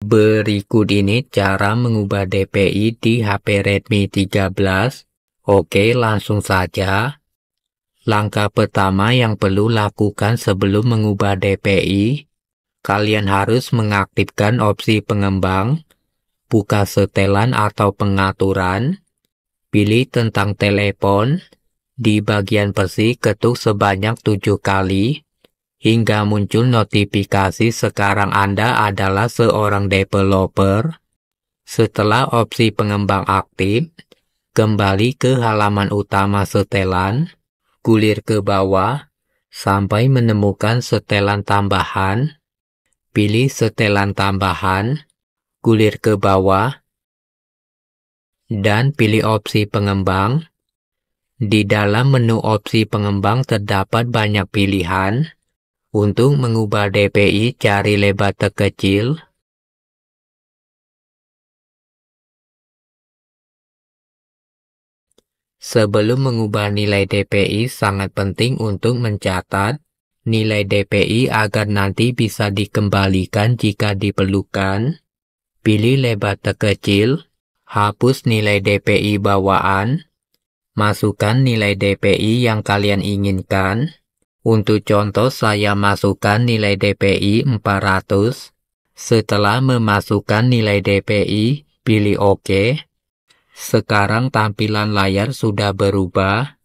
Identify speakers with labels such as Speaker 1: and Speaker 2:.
Speaker 1: Berikut ini cara mengubah DPI di HP Redmi 13. Oke, langsung saja. Langkah pertama yang perlu lakukan sebelum mengubah DPI, kalian harus mengaktifkan opsi pengembang, buka setelan atau pengaturan, pilih tentang telepon, di bagian persi ketuk sebanyak tujuh kali, hingga muncul notifikasi sekarang Anda adalah seorang developer. Setelah opsi pengembang aktif, kembali ke halaman utama setelan, gulir ke bawah, sampai menemukan setelan tambahan, pilih setelan tambahan, gulir ke bawah, dan pilih opsi pengembang. Di dalam menu opsi pengembang terdapat banyak
Speaker 2: pilihan, untuk mengubah DPI, cari lebar terkecil. Sebelum mengubah nilai DPI, sangat penting untuk mencatat
Speaker 1: nilai DPI agar nanti bisa dikembalikan jika diperlukan. Pilih lebar terkecil, hapus nilai DPI bawaan, masukkan nilai DPI yang kalian inginkan. Untuk contoh saya masukkan nilai DPI 400. Setelah memasukkan nilai DPI, pilih OK. Sekarang tampilan layar sudah berubah.